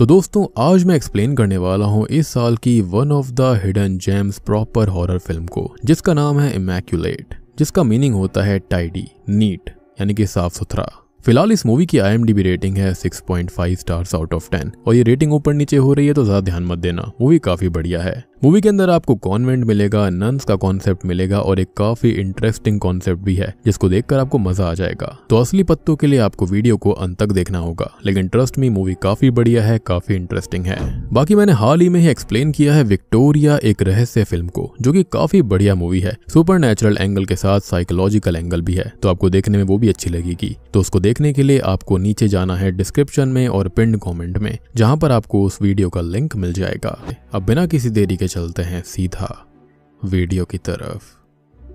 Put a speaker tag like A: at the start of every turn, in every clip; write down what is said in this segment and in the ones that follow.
A: तो दोस्तों आज मैं एक्सप्लेन करने वाला हूँ इस साल की one of the hidden gems proper horror film को जिसका नाम है इमेक्यूलेट जिसका मीनिंग होता है टाइडी नीट यानी कि साफ सुथरा फिलहाल इस मूवी की आई रेटिंग है 6.5 स्टार्स आउट ऑफ 10 और ये रेटिंग ऊपर नीचे हो रही है तो ज्यादा ध्यान मत देना मूवी काफी बढ़िया है मूवी के अंदर आपको कॉन्वेंट मिलेगा नंस का कॉन्सेप्ट मिलेगा और एक काफी इंटरेस्टिंग कॉन्सेप्ट भी है जिसको देखकर आपको मजा आ जाएगा तो असली पत्तों के लिए आपको वीडियो को अंत तक देखना होगा लेकिन ट्रस्ट मी मूवी काफी बढ़िया है काफी इंटरेस्टिंग है बाकी मैंने हाल ही में ही एक्सप्लेन किया है विक्टोरिया एक रहस्य फिल्म को जो की काफी बढ़िया मूवी है सुपर एंगल के साथ साइकोलॉजिकल एंगल भी है तो आपको देखने में वो भी अच्छी लगेगी तो उसको देखने के लिए आपको नीचे जाना है डिस्क्रिप्शन में और पिंड कॉमेंट में जहाँ पर आपको उस वीडियो का लिंक मिल जाएगा अब बिना किसी देरी के चलते हैं सीधा वीडियो की तरफ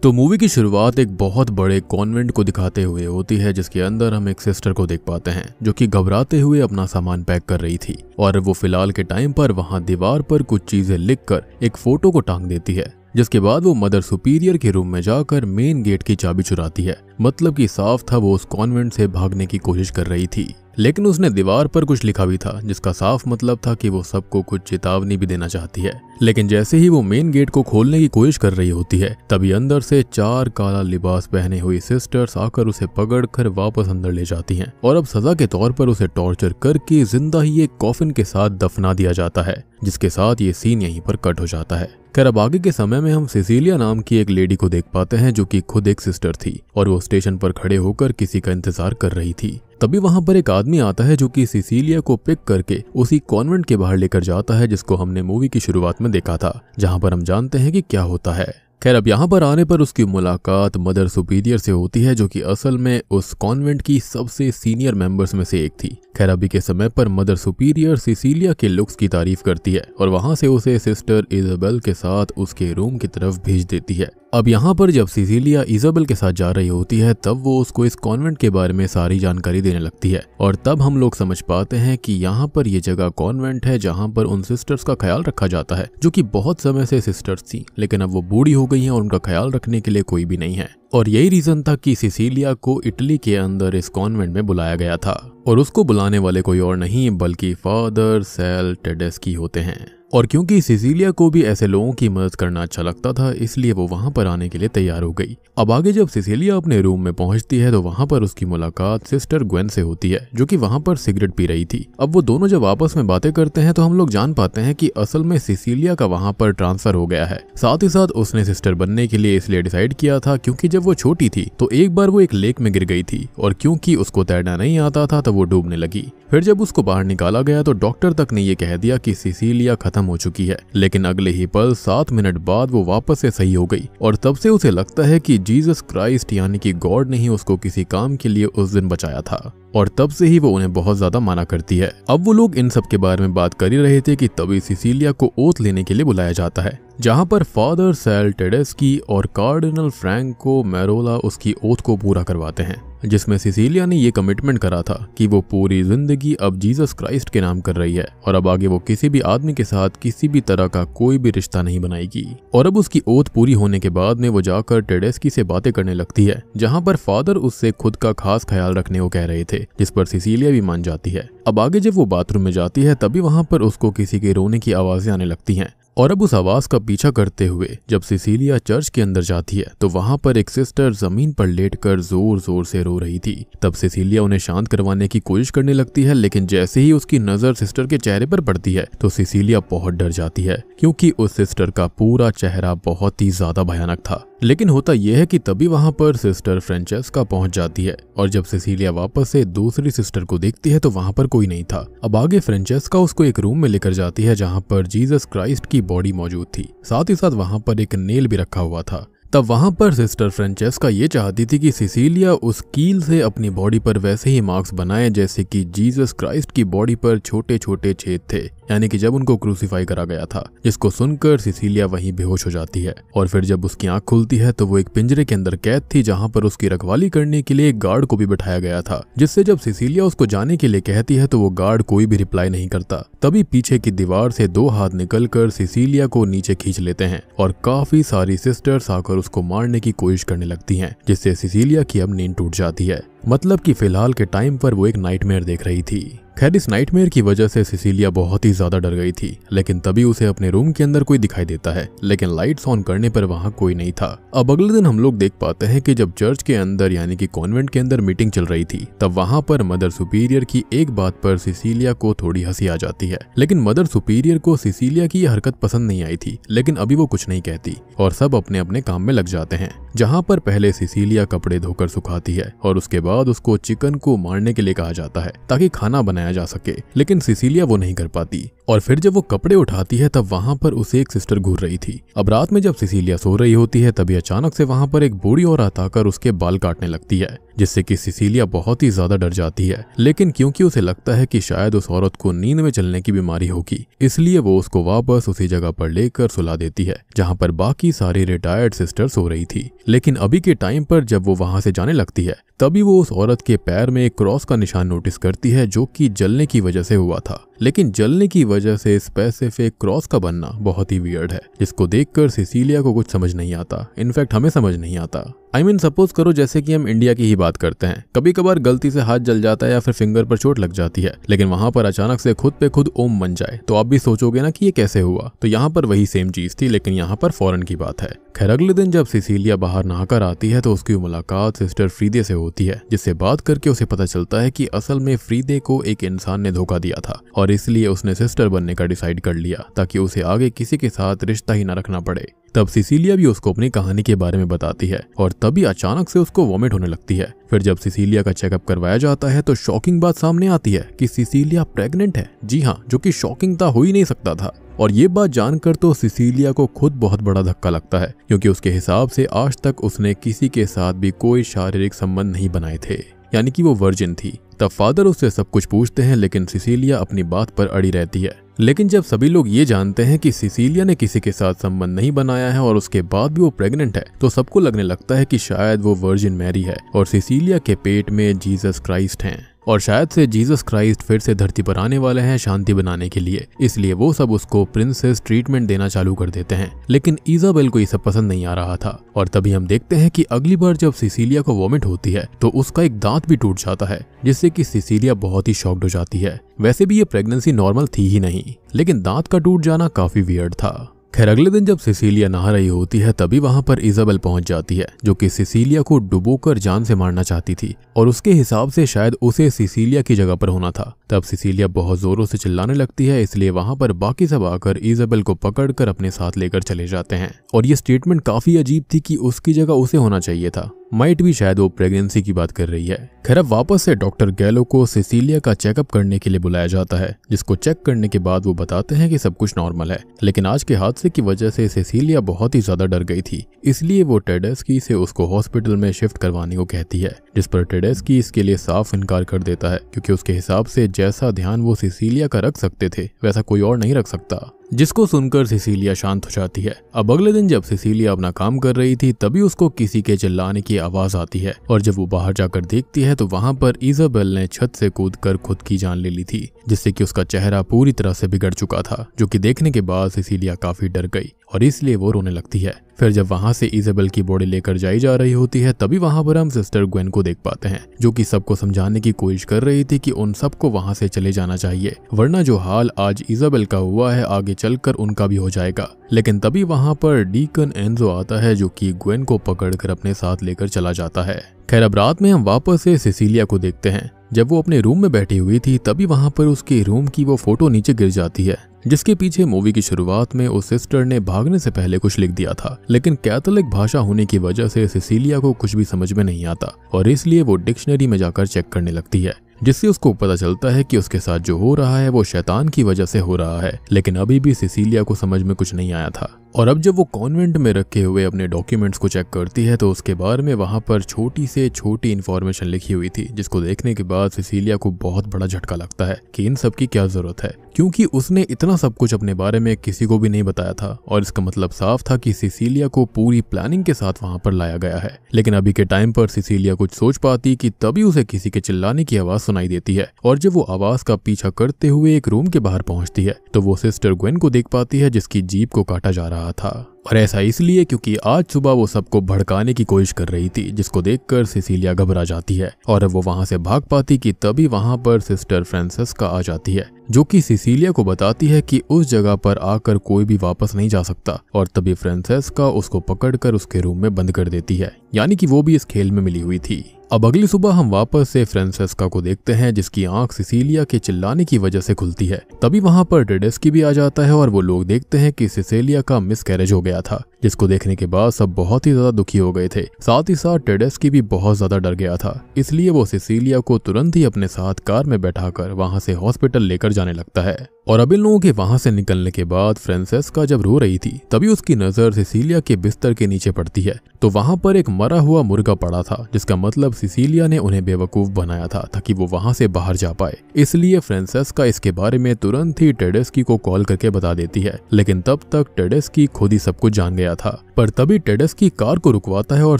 A: तो मूवी की शुरुआत एक बहुत बड़े कॉन्वेंट को दिखाते हुए होती है जिसके अंदर हम एक सिस्टर को देख पाते हैं जो कि घबराते हुए अपना सामान पैक कर रही थी और वो फिलहाल के टाइम पर वहां दीवार पर कुछ चीजें लिखकर एक फोटो को टांग देती है जिसके बाद वो मदर सुपीरियर के रूम में जाकर मेन गेट की चाबी चुराती है मतलब कि साफ था वो उस कॉन्वेंट से भागने की कोशिश कर रही थी लेकिन उसने दीवार पर कुछ लिखा भी था जिसका साफ मतलब था कि वो सबको कुछ चेतावनी भी देना चाहती है लेकिन जैसे ही वो मेन गेट को खोलने की कोशिश कर रही होती है तभी अंदर से चार काला लिबास पहने हुई सिस्टर्स आकर उसे पकड़ कर वापस अंदर ले जाती हैं और अब सजा के तौर पर उसे टॉर्चर करके जिंदा ही एक कॉफिन के साथ दफना दिया जाता है जिसके साथ ये सीन यहीं पर कट हो जाता है खैर अब आगे के समय में हम सिसिलिया नाम की एक लेडी को देख पाते हैं जो कि खुद एक सिस्टर थी और वो स्टेशन पर खड़े होकर किसी का इंतजार कर रही थी तभी वहां पर एक आदमी आता है जो कि सिसिलिया को पिक करके उसी कॉन्वेंट के बाहर लेकर जाता है जिसको हमने मूवी की शुरुआत में देखा था जहां पर हम जानते हैं कि क्या होता है खैर अब यहाँ पर आने पर उसकी मुलाकात मदर सुपीरियर से होती है जो कि असल में उस कॉन्वेंट की सबसे सीनियर मेंबर्स में से एक थी खैर अभी के समय पर मदर सुपीरियर सिसीलिया के लुक्स की तारीफ करती है और वहां से उसे सिस्टर इजाबेल के साथ उसके रूम की तरफ भेज देती है अब यहाँ पर जब सिसिलिया इजाबेल के साथ जा रही होती है तब वो उसको इस कॉन्वेंट के बारे में सारी जानकारी देने लगती है और तब हम लोग समझ पाते हैं कि यहाँ पर ये जगह कॉन्वेंट है जहाँ पर उन सिस्टर्स का ख्याल रखा जाता है जो कि बहुत समय से सिस्टर्स थी लेकिन अब वो बूढ़ी हो गई हैं और उनका ख्याल रखने के लिए कोई भी नहीं है और यही रीजन था कि सिसिलिया को इटली के अंदर इस कॉन्वेंट में बुलाया गया था और उसको बुलाने वाले कोई और नहीं बल्कि फादर सेल टेडेस्की होते हैं और क्योंकि सिसिलिया को भी ऐसे लोगों की मदद करना अच्छा लगता था इसलिए वो वहां पर आने के लिए तैयार हो गई अब आगे जब सिसिलिया अपने रूम में पहुंचती है तो वहां पर उसकी मुलाकात सिस्टर ग्वेन से होती है जो कि वहां पर सिगरेट पी रही थी अब वो दोनों जब आपस में बातें करते हैं तो हम लोग जान पाते हैं की असल में सिसिलिया का वहां पर ट्रांसफर हो गया है साथ ही साथ उसने सिस्टर बनने के लिए इसलिए डिसाइड किया था क्यूँकी जब वो छोटी थी तो एक बार वो एक लेक में गिर गई थी और क्योंकि उसको तैरना नहीं आता था तो वो डूबने लगी फिर जब उसको बाहर निकाला गया तो डॉक्टर तक ने ये कह दिया की सिसिलिया खत्म हो चुकी है लेकिन अगले ही पल सात मिनट बाद वो वापस से सही हो गई और तब से उसे लगता है कि जीसस क्राइस्ट यानी कि गॉड ने ही उसको किसी काम के लिए उस दिन बचाया था और तब से ही वो उन्हें बहुत ज्यादा माना करती है अब वो लोग इन सब के बारे में बात कर ही रहे थे कि तभी सिसिलिया को ओत लेने के लिए बुलाया जाता है जहां पर फादर सैल टेडेस्की और कार्डिनल फ्रैंक को मैरोला उसकी ओत को पूरा करवाते हैं जिसमें सिसिलिया ने ये कमिटमेंट करा था कि वो पूरी जिंदगी अब जीसस क्राइस्ट के नाम कर रही है और अब आगे वो किसी भी आदमी के साथ किसी भी तरह का कोई भी रिश्ता नहीं बनाएगी और अब उसकी ओत पूरी होने के बाद में वो जाकर टेडेस्की से बातें करने लगती है जहाँ पर फादर उससे खुद का खास ख्याल रखने को कह रहे थे जिस पर सिसिलिया भी मान जाती है अब आगे जब वो बाथरूम में जाती है तभी वहाँ पर उसको किसी के रोने की आवाजें आने लगती हैं और अब उस आवाज का पीछा करते हुए जब सिसीलिया चर्च के अंदर जाती है तो वहां पर एक सिस्टर जमीन पर लेटकर जोर जोर से रो रही थी तब सिसिलिया उन्हें शांत करवाने की कोशिश करने लगती है लेकिन जैसे ही उसकी नजर सिस्टर के चेहरे पर पड़ती है तो सिसीलिया बहुत डर जाती है क्योंकि उस सिस्टर का पूरा चेहरा बहुत ही ज्यादा भयानक था लेकिन होता यह है कि तभी वहां पर सिस्टर फ्रेंचेस्का पहुंच जाती है और जब सिसिलिया वापस से दूसरी सिस्टर को देखती है तो वहां पर कोई नहीं था अब आगे फ्रेंचेस्का उसको एक रूम में लेकर जाती है जहां पर जीसस क्राइस्ट की बॉडी मौजूद थी साथ ही साथ वहां पर एक नेल भी रखा हुआ था तब वहां पर सिस्टर फ्रेंचेस्का ये चाहती थी कि सिसीलिया उस कील से अपनी बॉडी पर वैसे ही मार्क्स बनाए जैसे कि जीसस क्राइस्ट की बॉडी पर छोटे छोटे छेद थे यानी कि जब उनको क्रूसीफाई करा गया था जिसको सुनकर सिसिलिया वहीं बेहोश हो जाती है और फिर जब उसकी आंख खुलती है तो वो एक पिंजरे के अंदर कैद थी जहां पर उसकी रखवाली करने के लिए एक गार्ड को भी बैठाया गया था जिससे जब सिसिलिया उसको जाने के लिए कहती है तो वो गार्ड कोई भी रिप्लाई नहीं करता तभी पीछे की दीवार से दो हाथ निकल सिसिलिया को नीचे खींच लेते हैं और काफी सारी सिस्टर्स आकर उसको मारने की कोशिश करने लगती है जिससे सिसिलिया की अब नींद टूट जाती है मतलब कि फिलहाल के टाइम पर वो एक नाइटमेयर देख रही थी खैर इस नाइटमेयर की वजह से सिसिलिया बहुत ही ज्यादा डर गई थी लेकिन तभी उसे अपने रूम के अंदर कोई दिखाई देता है लेकिन लाइट्स ऑन करने पर वहाँ कोई नहीं था अब अगले दिन हम लोग देख पाते हैं कि जब चर्च के अंदर यानी कि कॉन्वेंट के अंदर मीटिंग चल रही थी तब वहाँ पर मदर सुपीरियर की एक बात पर सिसिलिया को थोड़ी हंसी आ जाती है लेकिन मदर सुपीरियर को सिसिलिया की यह हरकत पसंद नहीं आई थी लेकिन अभी वो कुछ नहीं कहती और सब अपने अपने काम में लग जाते हैं जहाँ पर पहले सिसिलिया कपड़े धोकर सुखाती है और उसके बाद उसको चिकन को मारने के लिए कहा जाता है ताकि खाना बनाया बनाया जा सके लेकिन सिसिलिया वो नहीं कर पाती और फिर जब वो कपड़े उठाती है तब वहां पर उसे एक सिस्टर घूर रही थी अब रात में जब सिसिलिया सो रही होती है तभी अचानक से वहां पर एक बूढ़ी और आकर उसके बाल काटने लगती है जिससे कि सिसिलिया बहुत ही ज्यादा डर जाती है लेकिन क्योंकि उसे लगता है कि शायद उस औरत को नींद में चलने की बीमारी होगी इसलिए वो उसको वापस उसी जगह पर लेकर सुला देती है जहाँ पर बाकी सारी रिटायर्ड सिस्टर सो रही थी लेकिन अभी के टाइम पर जब वो वहां से जाने लगती है तभी वो उस औरत के पैर में एक क्रॉस का निशान नोटिस करती है जो कि जलने की वजह से हुआ था लेकिन जलने की वजह से इस पैसे क्रॉस का बनना बहुत ही वियर्ड है जिसको देखकर सिसीलिया को कुछ समझ नहीं आता इनफैक्ट हमें समझ नहीं आता आई मीन सपोज करो जैसे कि हम इंडिया की ही बात करते हैं कभी कभार गलती से हाथ जल जाता है या फिर फिंगर पर चोट लग जाती है लेकिन वहां पर अचानक से खुद पे खुद ओम बन जाए तो आप भी सोचोगे ना कि ये कैसे हुआ तो यहाँ पर वही सेम चीज थी लेकिन यहाँ पर फॉरन की बात है खैर अगले दिन जब सिसीलिया बाहर नहाकर आती है तो उसकी मुलाकात सिस्टर फ्रीदे से होती है जिससे बात करके उसे पता चलता है की असल में फ्रीदे को एक इंसान ने धोखा दिया था और और इसलिए उसने सिस्टर बनने का डिसाइड कर लिया ताकि उसे आगे किसी के साथ रिश्ता ही न रखना पड़े तब सिसिलिया भी उसको अपनी कहानी के बारे में बताती है और तभी अचानक से उसको वॉमिट होने लगती है फिर जब सिसिलिया का चेकअप करवाया जाता है तो शॉकिंग बात सामने आती है कि सिसिलिया प्रेग्नेंट है जी हाँ जो कि शॉकिंग था हो ही नहीं सकता था और ये बात जानकर तो सिसिलिया को खुद बहुत बड़ा धक्का लगता है क्योंकि उसके हिसाब से आज तक उसने किसी के साथ भी कोई शारीरिक संबंध नहीं बनाए थे यानी कि वो वर्जिन थी तब फादर उससे सब कुछ पूछते हैं लेकिन सिसिलिया अपनी बात पर अड़ी रहती है लेकिन जब सभी लोग ये जानते हैं कि सिसीलिया ने किसी के साथ संबंध नहीं बनाया है और उसके बाद भी वो प्रेग्नेंट है तो सबको लगने लगता है कि शायद वो वर्जिन मैरी है और सिसीलिया के पेट में जीसस क्राइस्ट हैं और शायद से जीसस क्राइस्ट फिर से धरती पर आने वाले हैं शांति बनाने के लिए इसलिए वो सब उसको प्रिंसेस ट्रीटमेंट देना चालू कर देते हैं लेकिन ईजाबेल को ये सब पसंद नहीं आ रहा था और तभी हम देखते हैं कि अगली बार जब सिसिलिया को वॉमिट होती है तो उसका एक दांत भी टूट जाता है जिससे कि सिसिलिया बहुत ही शॉक्ड हो जाती है वैसे भी ये प्रेगनेंसी नॉर्मल थी ही नहीं लेकिन दांत का टूट जाना काफी वियर्ड था खैर अगले दिन जब सिसीलिया नहा रही होती है तभी वहां पर इजाबेल पहुंच जाती है जो कि सिसीलिया को डुबोकर जान से मारना चाहती थी और उसके हिसाब से शायद उसे सिसिलिया की जगह पर होना था तब सिसिलिया बहुत जोरों से चिल्लाने लगती है इसलिए वहां पर बाकी सब आकर इजाबेल को पकड़कर अपने साथ लेकर चले जाते हैं और ये स्टेटमेंट काफी अजीब थी कि उसकी जगह उसे होना चाहिए था माइट भी शायद वो प्रेगनेंसी की बात कर रही है खैर अब वापस से डॉक्टर गैलो को सिसीलिया का चेकअप करने के लिए बुलाया जाता है जिसको चेक करने के बाद वो बताते हैं कि सब कुछ नॉर्मल है लेकिन आज के हादसे हादसे की वजह से सेसिलिया बहुत ही ज्यादा डर गई थी इसलिए वो टेडेस्की से उसको हॉस्पिटल में शिफ्ट करवाने को कहती है जिस पर टेडेस्की इसके लिए साफ इनकार कर देता है क्योंकि उसके हिसाब से जैसा ध्यान वो सिसिलिया का रख सकते थे वैसा कोई और नहीं रख सकता जिसको सुनकर सिसीलिया शांत हो जाती है अब अगले दिन जब सिसीलिया अपना काम कर रही थी तभी उसको किसी के चिल्लाने की आवाज आती है और जब वो बाहर जाकर देखती है तो वहां पर इजाबेल ने छत से कूद कर खुद की जान ले ली थी जिससे कि उसका चेहरा पूरी तरह से बिगड़ चुका था जो कि देखने के बाद सिसीलिया काफी डर गई और इसलिए वो रोने लगती है फिर जब वहां से इजेबल की बॉडी लेकर जाई जा रही होती है तभी वहां पर हम सिस्टर ग्वेन को देख पाते हैं जो कि सबको समझाने की कोशिश कर रही थी कि उन सबको वहां से चले जाना चाहिए वरना जो हाल आज इजेबल का हुआ है आगे चलकर उनका भी हो जाएगा लेकिन तभी वहां पर डीकन एंजो आता है जो कि ग्वेन को पकड़कर अपने साथ लेकर चला जाता है खैर अब रात में हम वापस से सिसिलिया को देखते हैं जब वो अपने रूम में बैठी हुई थी तभी वहां पर उसके रूम की वो फोटो नीचे गिर जाती है जिसके पीछे मूवी की शुरुआत में उस सिस्टर ने भागने से पहले कुछ लिख दिया था लेकिन कैथोलिक भाषा होने की वजह से सिसिलिया को कुछ भी समझ में नहीं आता और इसलिए वो डिक्शनरी में जाकर चेक करने लगती है जिससे उसको पता चलता है कि उसके साथ जो हो रहा है वो शैतान की वजह से हो रहा है लेकिन अभी भी सिसीलिया को समझ में कुछ नहीं आया था और अब जब वो कॉन्वेंट में रखे हुए अपने डॉक्यूमेंट्स को चेक करती है तो उसके बारे में वहां पर छोटी से छोटी इन्फॉर्मेशन लिखी हुई थी जिसको देखने के बाद सिसीलिया को बहुत बड़ा झटका लगता है कि इन सब की क्या जरूरत है क्योंकि उसने इतना सब कुछ अपने बारे में किसी को भी नहीं बताया था और इसका मतलब साफ था कि सिसीलिया को पूरी प्लानिंग के साथ वहां पर लाया गया है लेकिन अभी के टाइम पर सिसीलिया कुछ सोच पाती कि तभी उसे किसी के चिल्लाने की आवाज सुनाई देती है और जब वो आवाज का पीछा करते हुए एक रूम के बाहर पहुंचती है तो वो सिस्टर ग्वेन को देख पाती है जिसकी जीप को काटा जा रहा था और ऐसा इसलिए क्योंकि आज सुबह वो सबको भड़काने की कोशिश कर रही थी जिसको देखकर सिसिलिया घबरा जाती है और वो वहां से भाग पाती कि तभी वहां पर सिस्टर फ्रांसिस्का आ जाती है जो कि सिसिलिया को बताती है कि उस जगह पर आकर कोई भी वापस नहीं जा सकता और तभी फ्रांसेस्का उसको पकड़कर उसके रूम में बंद कर देती है यानी कि वो भी इस खेल में मिली हुई थी अब अगली सुबह हम वापस से फ्रांसिस्का को देखते हैं जिसकी आंख सिसिलिया के चिल्लाने की वजह से खुलती है तभी वहां पर डेडेस्की भी आ जाता है और वो लोग देखते हैं कि सिसिलिया का कैरेज हो गया at जिसको देखने के बाद सब बहुत ही ज्यादा दुखी हो गए थे साथ ही साथ टेडेस की भी बहुत ज्यादा डर गया था इसलिए वो सिसिलिया को तुरंत ही अपने साथ कार में बैठाकर वहां से हॉस्पिटल लेकर जाने लगता है और अब इन लोगों के वहां से निकलने के बाद फ्रेंसेस्का जब रो रही थी तभी उसकी नजर सिसिलिया के बिस्तर के नीचे पड़ती है तो वहां पर एक मरा हुआ मुर्गा पड़ा था जिसका मतलब सिसिलिया ने उन्हें बेवकूफ बनाया था ताकि वो वहां से बाहर जा पाए इसलिए फ्रेंसेस्का इसके बारे में तुरंत ही टेडेस्की को कॉल करके बता देती है लेकिन तब तक टेडेस्की खुद ही सब कुछ जान गया गया था पर तभी टेडस की कार को रुकवाता है और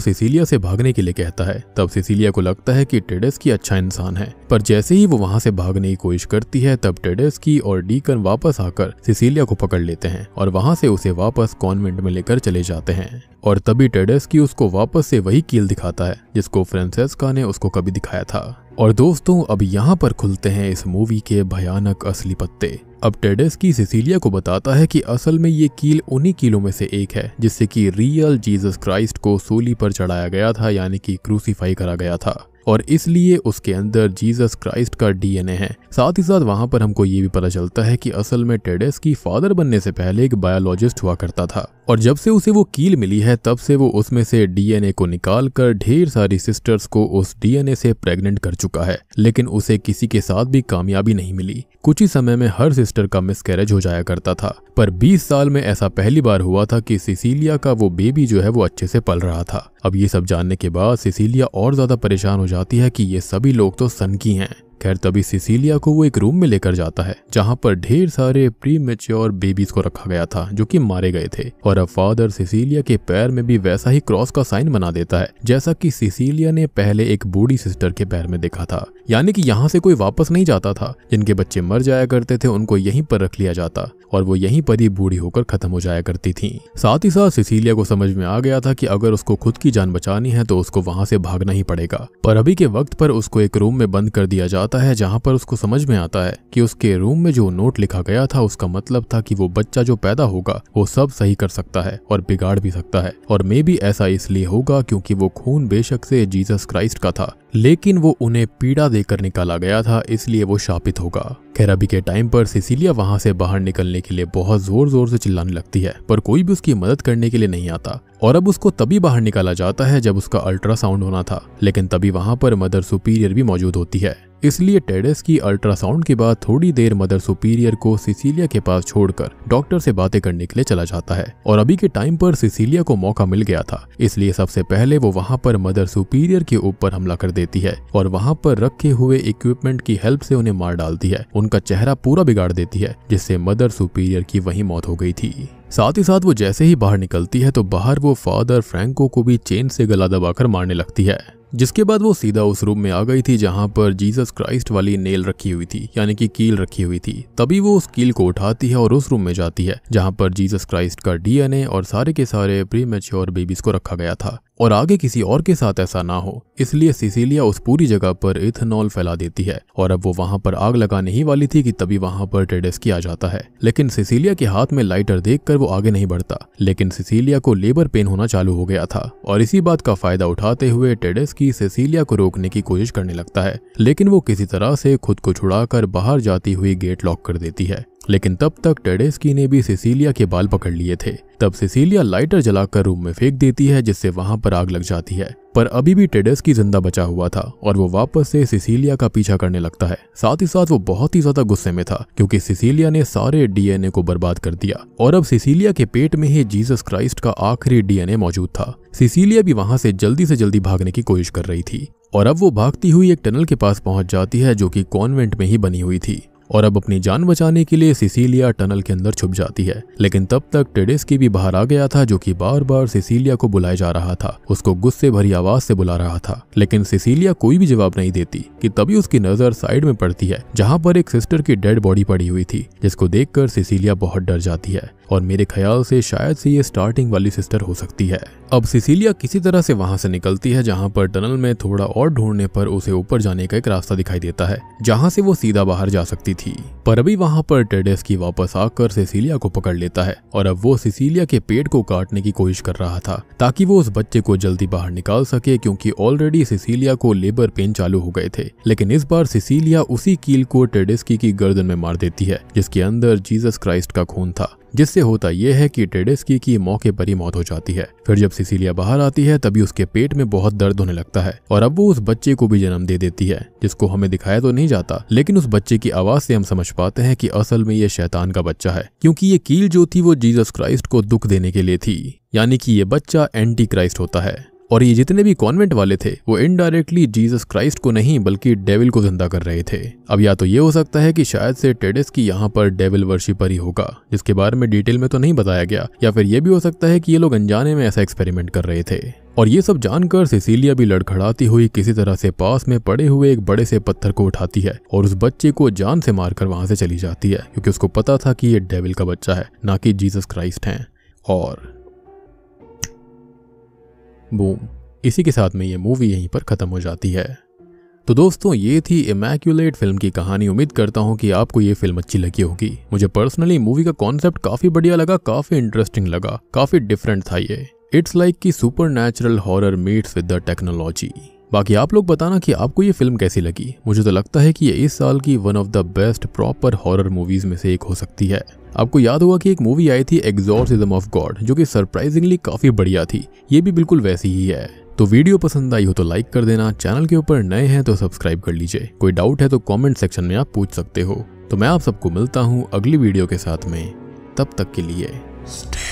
A: सिसिलिया से भागने के लिए कहता है तब सिसिलिया को लगता है कि टेडस की अच्छा इंसान है पर जैसे ही वो वहाँ से भागने की कोशिश करती है तब टेडस की और डीकन वापस आकर सिसिलिया को पकड़ लेते हैं और वहाँ से उसे वापस कॉन्वेंट में लेकर चले जाते हैं और तभी टेडस की उसको वापस से वही कील दिखाता है जिसको फ्रांसेस्का ने उसको कभी दिखाया था और दोस्तों अब यहाँ पर खुलते हैं इस मूवी के भयानक असली पत्ते अब टेडेस की सिसिलिया को बताता है कि असल में ये कील उन्हीं कीलों में से एक है जिससे कि रियल जीसस क्राइस्ट को सूली पर चढ़ाया गया था यानी कि क्रूसीफाई करा गया था और इसलिए उसके अंदर जीसस क्राइस्ट का डीएनए है साथ ही साथ वहाँ पर हमको ये भी पता चलता है कि असल में टेडेस की फादर बनने से पहले एक बायोलॉजिस्ट हुआ करता था और जब से उसे वो कील मिली है तब से वो उसमें से डीएनए को निकाल कर ढेर सारी सिस्टर्स को उस डीएनए से प्रेग्नेंट कर चुका है लेकिन उसे किसी के साथ भी कामयाबी नहीं मिली कुछ ही समय में हर सिस्टर का मिसकैरेज हो जाया करता था पर 20 साल में ऐसा पहली बार हुआ था कि सिसिलिया का वो बेबी जो है वो अच्छे से पल रहा था अब ये सब जानने के बाद सिसिलिया और ज्यादा परेशान हो जाती है कि ये सभी लोग तो सन की हैं खैर तभी सिसिलिया को वो एक रूम में लेकर जाता है जहाँ पर ढेर सारे प्री मेच्योर बेबीज को रखा गया था जो कि मारे गए थे और अब फादर सिसिलिया के पैर में भी वैसा ही क्रॉस का साइन बना देता है जैसा कि सिसिलिया ने पहले एक बूढ़ी सिस्टर के पैर में देखा था यानी कि यहाँ से कोई वापस नहीं जाता था जिनके बच्चे मर जाया करते थे उनको यहीं पर रख लिया जाता और वो यहीं पर ही बूढ़ी होकर खत्म हो जाया करती थी साथ ही साथ सिसिलिया को समझ में आ गया था कि अगर उसको खुद की जान बचानी है तो उसको वहां से भागना ही पड़ेगा पर अभी के वक्त पर उसको एक रूम में बंद कर दिया जा जाता है जहां पर उसको समझ में आता है कि उसके रूम में जो नोट लिखा गया था उसका मतलब था कि वो बच्चा जो पैदा होगा वो सब सही कर सकता है और बिगाड़ भी सकता है और मे भी ऐसा इसलिए होगा क्योंकि वो खून बेशक से जीसस क्राइस्ट का था लेकिन वो उन्हें पीड़ा देकर निकाला गया था इसलिए वो शापित होगा खैर अभी के टाइम पर सिसिलिया वहां से बाहर निकलने के लिए बहुत जोर जोर से चिल्लाने लगती है पर कोई भी उसकी मदद करने के लिए नहीं आता और अब उसको तभी बाहर निकाला जाता है जब उसका अल्ट्रासाउंड होना था लेकिन तभी वहां पर मदर सुपीरियर भी मौजूद होती है इसलिए टेडेस की अल्ट्रासाउंड के बाद थोड़ी देर मदर सुपीरियर को सिसिलिया के पास छोड़कर डॉक्टर से बातें करने के लिए चला जाता है और अभी के टाइम पर सिसिलिया को मौका मिल गया था इसलिए सबसे पहले वो वहाँ पर मदर सुपीरियर के ऊपर हमला कर देती है और वहाँ पर रखे हुए इक्विपमेंट की हेल्प से उन्हें मार डालती है उनका चेहरा पूरा बिगाड़ देती है जिससे मदर सुपीरियर की वही मौत हो गई थी साथ ही साथ वो जैसे ही बाहर निकलती है तो बाहर वो फादर फ्रैंको को भी चेन से गला दबाकर मारने लगती है जिसके बाद वो सीधा उस रूम में आ गई थी जहां पर जीसस क्राइस्ट वाली नेल रखी हुई थी यानी कि कील रखी हुई थी तभी वो उस कील को उठाती है और उस रूम में जाती है जहां पर जीसस क्राइस्ट का डीएनए और सारे के सारे प्री मेच्योर बेबीज को रखा गया था और आगे किसी और के साथ ऐसा ना हो इसलिए सिसिलिया उस पूरी जगह पर इथेनॉल फैला देती है और अब वो वहां पर आग लगाने ही वाली थी कि तभी वहां पर टेडेस्की आ जाता है लेकिन सिसिलिया के हाथ में लाइटर कर वो आगे नहीं बढ़ता लेकिन सिसिलिया को लेबर पेन होना चालू हो गया था और इसी बात का फायदा उठाते हुए टेडेस्की सिसिलिया को रोकने की कोशिश करने लगता है लेकिन वो किसी तरह से खुद को छुड़ाकर बाहर जाती हुई गेट लॉक कर देती है लेकिन तब तक टेडेस्की ने भी सिसिलिया के बाल पकड़ लिए थे तब सिसिलिया लाइटर जलाकर रूम में फेंक देती है जिससे वहां पर आग लग जाती है पर अभी भी टेडेस्की जिंदा बचा हुआ था और वो वापस से सिसिलिया का पीछा करने लगता है साथ ही साथ वो बहुत ही ज्यादा गुस्से में था क्योंकि सिसीलिया ने सारे डीएनए को बर्बाद कर दिया और अब सिसीलिया के पेट में ही जीसस क्राइस्ट का आखिरी डीएनए मौजूद था सिसिलिया भी वहां से जल्दी से जल्दी भागने की कोशिश कर रही थी और अब वो भागती हुई एक टनल के पास पहुंच जाती है जो कि कॉन्वेंट में ही बनी हुई थी और अब अपनी जान बचाने के लिए सिसीलिया टनल के अंदर छुप जाती है लेकिन तब तक टेडिस की भी बाहर आ गया था जो कि बार बार सिसीलिया को बुलाया जा रहा था उसको गुस्से भरी आवाज से बुला रहा था लेकिन सिसीलिया कोई भी जवाब नहीं देती कि तभी उसकी नजर साइड में पड़ती है जहाँ पर एक सिस्टर की डेड बॉडी पड़ी हुई थी जिसको देखकर सिसीलिया बहुत डर जाती है और मेरे ख्याल से शायद से ये स्टार्टिंग वाली सिस्टर हो सकती है अब सिसिलिया किसी तरह से वहां से निकलती है जहां पर टनल में थोड़ा और ढूंढने पर उसे ऊपर जाने का एक रास्ता दिखाई देता है जहां से वो सीधा बाहर जा सकती थी पर अभी वहां पर टेडेस की वापस आकर सिसिलिया को पकड़ लेता है और अब वो सिसिलिया के पेट को काटने की कोशिश कर रहा था ताकि वो उस बच्चे को जल्दी बाहर निकाल सके क्योंकि ऑलरेडी सिसिलिया को लेबर पेन चालू हो गए थे लेकिन इस बार सिसिलिया उसी कील को टेडेस्की की गर्दन में मार देती है जिसके अंदर जीसस क्राइस्ट का खून था जिससे होता यह है कि टेडेस्की की मौके पर ही मौत हो जाती है फिर जब सिसिलिया बाहर आती है तभी उसके पेट में बहुत दर्द होने लगता है और अब वो उस बच्चे को भी जन्म दे देती है जिसको हमें दिखाया तो नहीं जाता लेकिन उस बच्चे की आवाज से हम समझ पाते हैं कि असल में ये शैतान का बच्चा है क्योंकि ये कील जो थी वो जीसस क्राइस्ट को दुख देने के लिए थी यानी कि ये बच्चा एंटी क्राइस्ट होता है और ये जितने भी कॉन्वेंट वाले थे वो इनडायरेक्टली जीसस क्राइस्ट को नहीं बल्कि डेविल को जिंदा कर रहे थे अब या तो ये हो सकता है कि शायद से टेडिस की यहाँ पर डेविल वर्शिपर ही होगा जिसके बारे में डिटेल में तो नहीं बताया गया या फिर ये भी हो सकता है कि ये लोग अनजाने में ऐसा एक्सपेरिमेंट कर रहे थे और ये सब जानकर सिसिलिया भी लड़खड़ाती हुई किसी तरह से पास में पड़े हुए एक बड़े से पत्थर को उठाती है और उस बच्चे को जान से मारकर वहां से चली जाती है क्योंकि उसको पता था कि ये डेविल का बच्चा है ना कि जीसस क्राइस्ट है और बूम इसी के साथ में ये मूवी यहीं पर ख़त्म हो जाती है तो दोस्तों ये थी इमेक्यूलेट फिल्म की कहानी उम्मीद करता हूँ कि आपको ये फिल्म अच्छी लगी होगी मुझे पर्सनली मूवी का कॉन्सेप्ट काफी बढ़िया लगा काफी इंटरेस्टिंग लगा काफी डिफरेंट था ये इट्स लाइक की supernatural horror meets with the technology बाकी आप लोग बताना कि आपको ये फिल्म कैसी लगी मुझे तो लगता है कि ये इस साल की one of the best proper horror movies में से एक हो सकती है आपको याद होगा कि एक मूवी आई थी एग्जॉर्सिज्म ऑफ गॉड जो कि सरप्राइजिंगली काफी बढ़िया थी ये भी बिल्कुल वैसी ही है तो वीडियो पसंद आई हो तो लाइक कर देना चैनल के ऊपर नए हैं तो सब्सक्राइब कर लीजिए कोई डाउट है तो कमेंट सेक्शन में आप पूछ सकते हो तो मैं आप सबको मिलता हूँ अगली वीडियो के साथ में तब तक के लिए